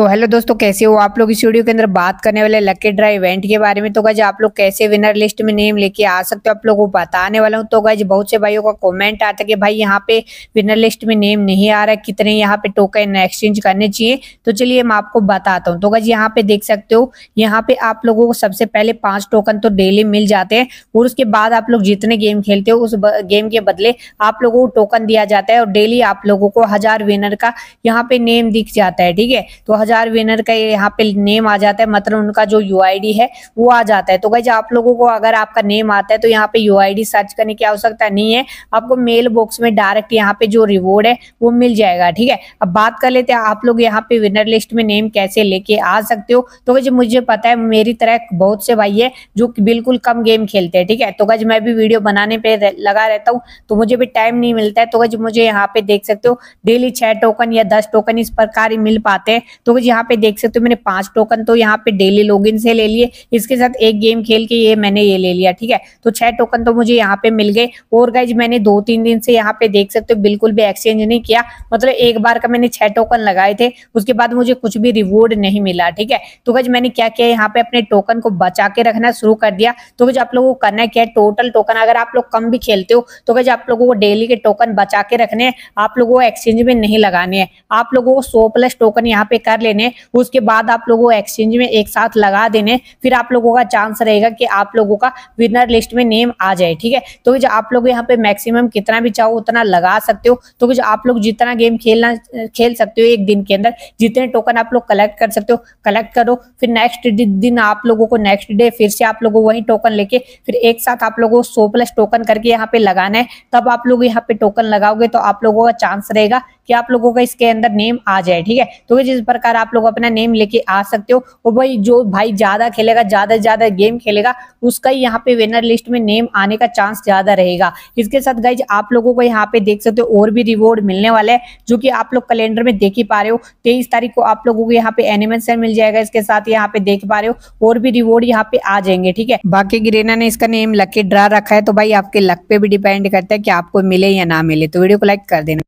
तो हेलो दोस्तों कैसे हो आप लोग इस वीडियो के अंदर बात करने वाले लकी ड्रा इवेंट के बारे में तो गज आप लोग कैसे विनर लिस्ट में नेम लेके आ सकते हो आप लोगों को बताने वाला हूँ तो गज बहुत से भाइयों का कमेंट आता है कि भाई यहाँ पे विनर लिस्ट में नेम नहीं आ रहा है कितने यहाँ पे टोकन एक्सचेंज करने चाहिए तो चलिए मैं आपको बताता हूँ तो गज यहाँ पे देख सकते हो यहाँ पे आप लोगों को सबसे पहले पांच टोकन तो डेली मिल जाते हैं और उसके बाद आप लोग जितने गेम खेलते हो उस गेम के बदले आप लोगों को टोकन दिया जाता है और डेली आप लोगों को हजार विनर का यहाँ पे नेम दिख जाता है ठीक है तो हजार विनर का यहाँ पे नेम आ जाता है मतलब उनका जो यू है वो आ जाता है तो गाइज आप लोगों को अगर आपका नेम आता है तो यहाँ पे यू सर्च करने की आवश्यकता नहीं है आपको मेल बॉक्स में डायरेक्ट यहाँ पे जो रिवॉर्ड है वो मिल जाएगा ठीक है अब बात कर लेते हैं आप लोग यहाँ पे विनर लिस्ट में नेम कैसे लेके आ सकते हो तो गज मुझे पता है मेरी तरह बहुत से भाई है जो बिल्कुल कम गेम खेलते हैं ठीक है तो गज मैं भी वीडियो बनाने पे लगा रहता हूँ तो मुझे भी टाइम नहीं मिलता है तो गज मुझे यहाँ पे देख सकते हो डेली छह टोकन या दस टोकन इस प्रकार ही मिल पाते हैं तो रोज यहाँ पे देख सकते हो मैंने पांच टोकन तो यहाँ पे डेली लॉगिन से ले लिए इसके साथ एक गेम खेल के ये मैंने ये ले लिया ठीक है तो छह टोकन तो मुझे यहाँ पे मिल गए और गाइज मैंने दो तीन दिन से यहाँ पे देख सकते हो बिल्कुल भी एक्सचेंज नहीं किया मतलब एक बार का मैंने छह टोकन लगाए थे उसके बाद मुझे कुछ भी रिवॉर्ड नहीं मिला ठीक है तो गज मैंने क्या किया यहाँ पे अपने टोकन को बचा के रखना शुरू कर दिया तो गज आप लोगों को करना क्या है टोटल टोकन अगर आप लोग कम भी खेलते हो तो गज आप लोगों को डेली के टोकन बचा के रखने आप लोगों को एक्सचेंज में नहीं लगाने हैं आप लोगों को सो प्लस टोकन यहाँ पे कर लेने उसके बाद आप लोगों को एक्सचेंज में एक साथ लगा देने फिर आप लोगों का चांस रहेगा कि आप लोगों का विनर लिस्ट में नेम आ जाए ठीक है तो जो आप लोग यहाँ पे मैक्सिमम कितना भी चाहो उतना लगा सकते हो तो जो आप लोग जितना गेम खेलना खेल सकते हो एक दिन के अंदर जितने टोकन आप लोग कलेक्ट कर सकते हो कलेक्ट करो फिर नेक्स्ट दिन आप लोगों को नेक्स्ट डे फिर से आप लोगों वही टोकन लेके फिर एक साथ आप लोगों सो प्लस टोकन करके यहाँ पे लगाना है तब आप लोग यहाँ पे टोकन लगाओगे तो आप लोगों का चांस रहेगा कि आप लोगों का इसके अंदर नेम आ जाए ठीक है तो जिस प्रकार आप लोग अपना नेम लेके आ सकते हो और भाई जो भाई ज्यादा खेलेगा ज्यादा से ज्यादा गेम खेलेगा उसका ही यहाँ पे विनर लिस्ट में नेम आने का चांस ज्यादा रहेगा इसके साथ गाइज आप लोगों को यहाँ पे देख सकते हो और भी रिवॉर्ड मिलने वाला है जो कि आप लोग कैलेंडर में देख ही पा रहे हो तेईस तारीख को आप लोगों को यहाँ पे सेल मिल जाएगा इसके साथ यहाँ पे देख पा रहे हो और भी रिवॉर्ड यहाँ पे आ जाएंगे ठीक है बाकी ग्रेना ने इसका नेम लकी ड्रा रखा है तो भाई आपके लक पे भी डिपेंड करता है कि आपको मिले या ना मिले तो वीडियो को लाइक कर देना